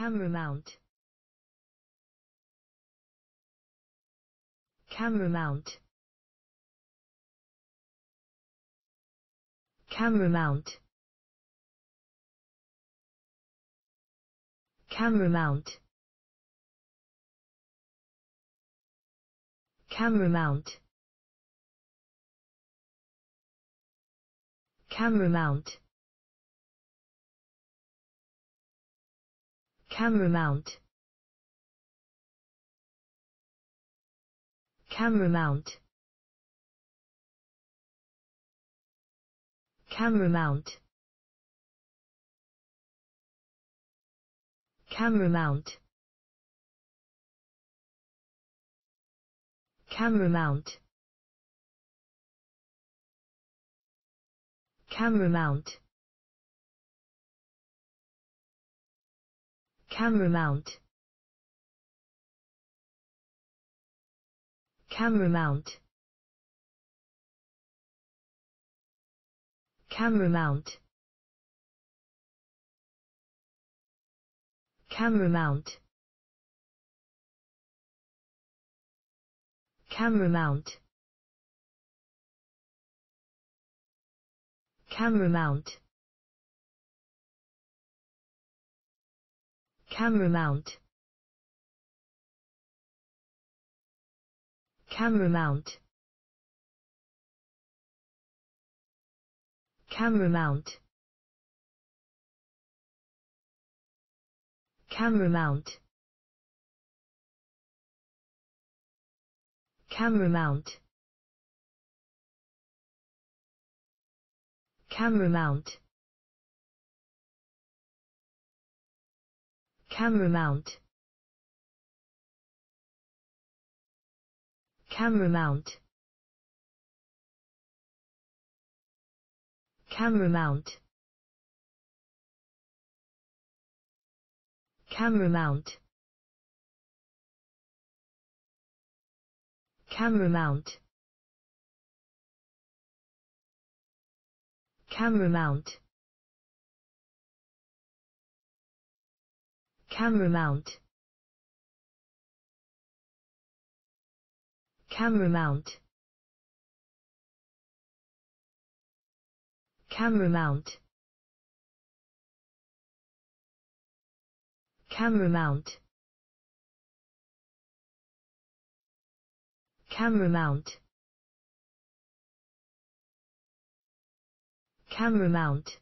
Camera mount. Camera mount. Camera mount. Camera mount. Camera mount. Camera mount. Camera mount. Camera mount. Camera mount. Camera mount. Camera mount. Camera mount. Camera mount. Camera mount. Camera mount. Camera mount. Camera mount. Camera mount. Camera mount. Camera mount. Camera mount. Camera mount. Camera mount. Camera mount. Camera mount. Camera mount. Camera mount. Camera mount. Camera mount. Camera mount. Camera mount. Camera mount. Camera mount. Camera mount. Camera mount. Camera mount.